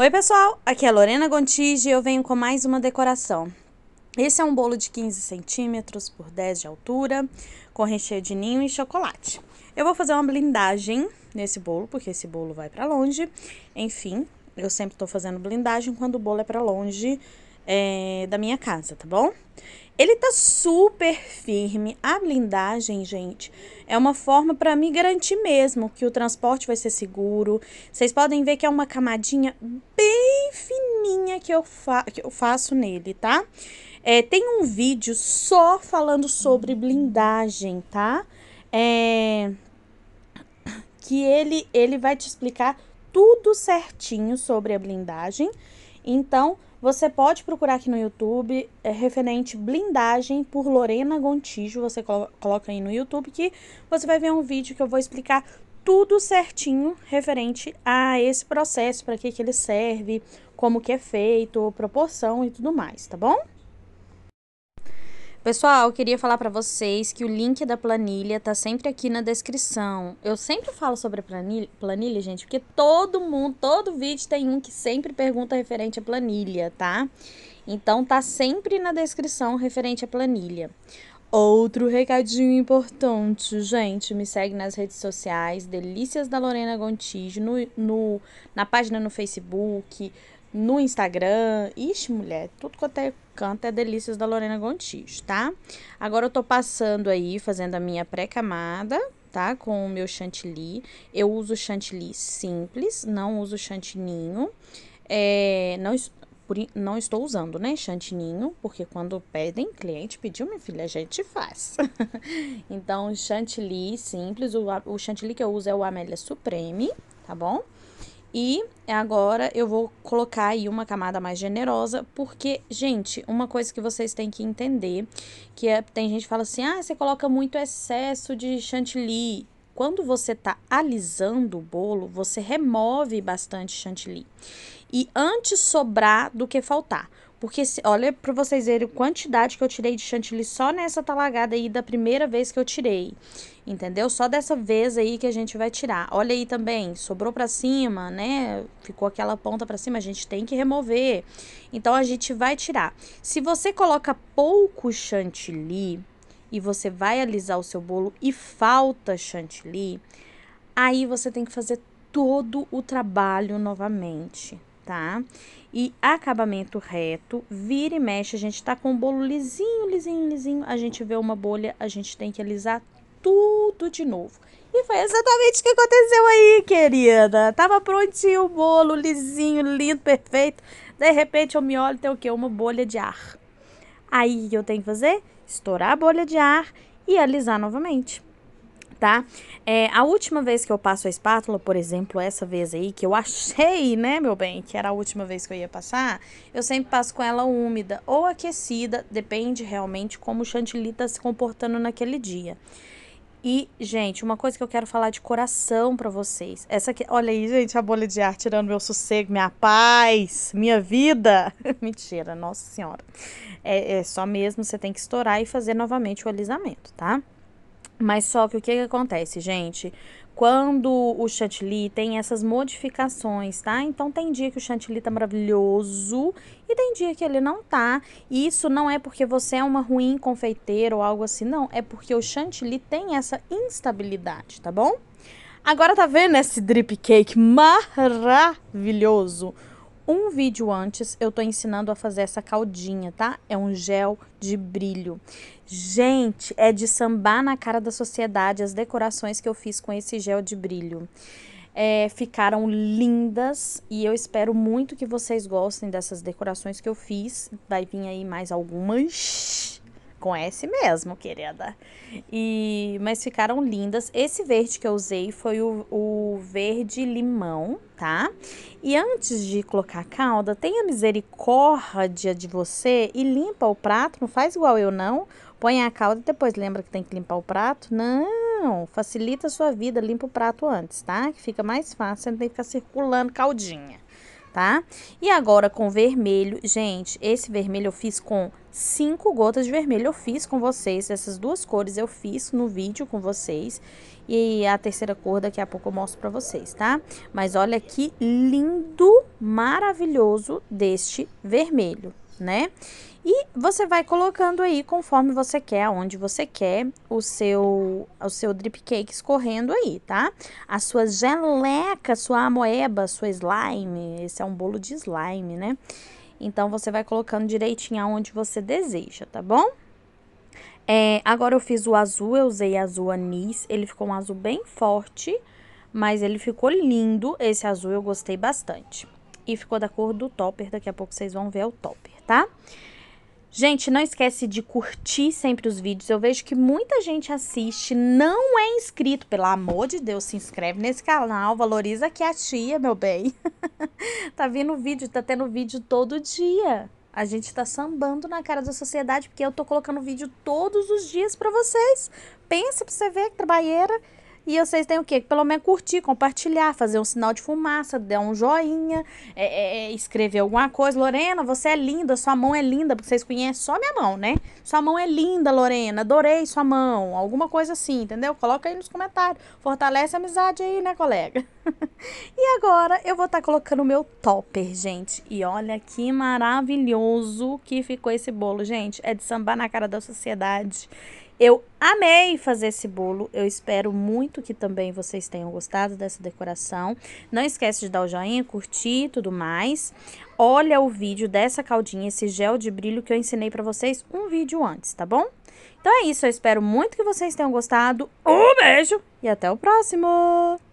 Oi, pessoal! Aqui é a Lorena Gontige e eu venho com mais uma decoração. Esse é um bolo de 15 centímetros por 10 de altura, com recheio de ninho e chocolate. Eu vou fazer uma blindagem nesse bolo, porque esse bolo vai para longe. Enfim, eu sempre estou fazendo blindagem quando o bolo é para longe, é, da minha casa, tá bom? Ele tá super firme. A blindagem, gente, é uma forma para me garantir mesmo que o transporte vai ser seguro. Vocês podem ver que é uma camadinha bem fininha que eu, fa que eu faço nele, tá? É, tem um vídeo só falando sobre blindagem, tá? É, que ele, ele vai te explicar tudo certinho sobre a blindagem. Então, você pode procurar aqui no YouTube, é referente blindagem por Lorena Gontijo. Você coloca aí no YouTube que você vai ver um vídeo que eu vou explicar tudo certinho referente a esse processo, para que, que ele serve, como que é feito, proporção e tudo mais, tá bom? Pessoal, eu queria falar para vocês que o link da planilha tá sempre aqui na descrição. Eu sempre falo sobre planilha, planilha, gente, porque todo mundo, todo vídeo tem um que sempre pergunta referente à planilha, tá? Então tá sempre na descrição referente à planilha. Outro recadinho importante, gente, me segue nas redes sociais, Delícias da Lorena Gontijo, no, no, na página no Facebook, no Instagram. Ixi, mulher, tudo quanto é canto é Delícias da Lorena Gontijo, tá? Agora eu tô passando aí, fazendo a minha pré-camada, tá? Com o meu chantilly. Eu uso chantilly simples, não uso chantininho. É, não, não estou usando, né, chantininho, porque quando pedem, cliente pediu, minha filha, a gente faz. então, chantilly simples, o, o chantilly que eu uso é o Amélia Supreme, tá bom? E agora eu vou colocar aí uma camada mais generosa, porque, gente, uma coisa que vocês têm que entender, que é, tem gente que fala assim, ah, você coloca muito excesso de chantilly. Quando você tá alisando o bolo, você remove bastante chantilly. E antes sobrar do que faltar. Porque se, olha para vocês verem a quantidade que eu tirei de chantilly só nessa talagada aí da primeira vez que eu tirei. Entendeu? Só dessa vez aí que a gente vai tirar. Olha aí também, sobrou para cima, né? Ficou aquela ponta para cima, a gente tem que remover. Então a gente vai tirar. Se você coloca pouco chantilly e você vai alisar o seu bolo e falta chantilly, aí você tem que fazer todo o trabalho novamente, tá? E acabamento reto, vira e mexe, a gente tá com o bolo lisinho, lisinho, lisinho, a gente vê uma bolha, a gente tem que alisar tudo de novo. E foi exatamente o que aconteceu aí, querida. Tava prontinho o bolo, lisinho, lindo, perfeito. De repente eu me olho e tem o quê? Uma bolha de ar. Aí eu tenho que fazer? Estourar a bolha de ar e alisar novamente tá? É, a última vez que eu passo a espátula, por exemplo, essa vez aí, que eu achei, né, meu bem, que era a última vez que eu ia passar, eu sempre passo com ela úmida ou aquecida, depende realmente como o chantilly tá se comportando naquele dia. E, gente, uma coisa que eu quero falar de coração para vocês. Essa aqui, olha aí, gente, a bolha de ar tirando meu sossego, minha paz, minha vida. Mentira, nossa senhora. É, é só mesmo você tem que estourar e fazer novamente o alisamento, tá? Mas só que o que, que acontece, gente? Quando o chantilly tem essas modificações, tá? Então tem dia que o chantilly tá maravilhoso e tem dia que ele não tá. E isso não é porque você é uma ruim confeiteira ou algo assim, não. É porque o chantilly tem essa instabilidade, tá bom? Agora tá vendo esse drip cake maravilhoso? um vídeo antes, eu tô ensinando a fazer essa caldinha, tá? É um gel de brilho. Gente, é de sambar na cara da sociedade as decorações que eu fiz com esse gel de brilho. É, ficaram lindas e eu espero muito que vocês gostem dessas decorações que eu fiz. Vai vir aí mais algumas. Com S mesmo, querida. E, mas ficaram lindas. Esse verde que eu usei foi o, o verde limão, tá? E antes de colocar a calda, tenha misericórdia de você e limpa o prato. Não faz igual eu, não. Põe a calda e depois lembra que tem que limpar o prato. Não, facilita a sua vida. Limpa o prato antes, tá? Que fica mais fácil, não tem que ficar circulando caldinha tá? E agora com vermelho, gente, esse vermelho eu fiz com cinco gotas de vermelho, eu fiz com vocês, essas duas cores eu fiz no vídeo com vocês, e a terceira cor daqui a pouco eu mostro pra vocês, tá? Mas olha que lindo, maravilhoso deste vermelho né? E você vai colocando aí conforme você quer, aonde você quer o seu o seu drip cake escorrendo aí, tá? A sua geleca, sua amoeba, sua slime, esse é um bolo de slime, né? Então você vai colocando direitinho aonde você deseja, tá bom? É, agora eu fiz o azul, eu usei azul anis, ele ficou um azul bem forte, mas ele ficou lindo, esse azul eu gostei bastante. E ficou da cor do topper, daqui a pouco vocês vão ver o topper tá? Gente, não esquece de curtir sempre os vídeos. Eu vejo que muita gente assiste, não é inscrito. Pelo amor de Deus, se inscreve nesse canal, valoriza aqui a tia, meu bem. tá vindo vídeo, tá tendo vídeo todo dia. A gente tá sambando na cara da sociedade porque eu tô colocando vídeo todos os dias para vocês. Pensa pra você ver que trabalheira. E vocês têm o quê? Pelo menos curtir, compartilhar, fazer um sinal de fumaça, dar um joinha, é, é, é, escrever alguma coisa. Lorena, você é linda, sua mão é linda, porque vocês conhecem só minha mão, né? Sua mão é linda, Lorena, adorei sua mão. Alguma coisa assim, entendeu? Coloca aí nos comentários. Fortalece a amizade aí, né, colega? e agora eu vou estar tá colocando o meu topper, gente. E olha que maravilhoso que ficou esse bolo, gente. É de sambar na cara da sociedade. Eu amei fazer esse bolo. Eu espero muito que também vocês tenham gostado dessa decoração. Não esquece de dar o joinha, curtir e tudo mais. Olha o vídeo dessa caldinha, esse gel de brilho que eu ensinei pra vocês um vídeo antes, tá bom? Então é isso, eu espero muito que vocês tenham gostado. Um beijo e até o próximo!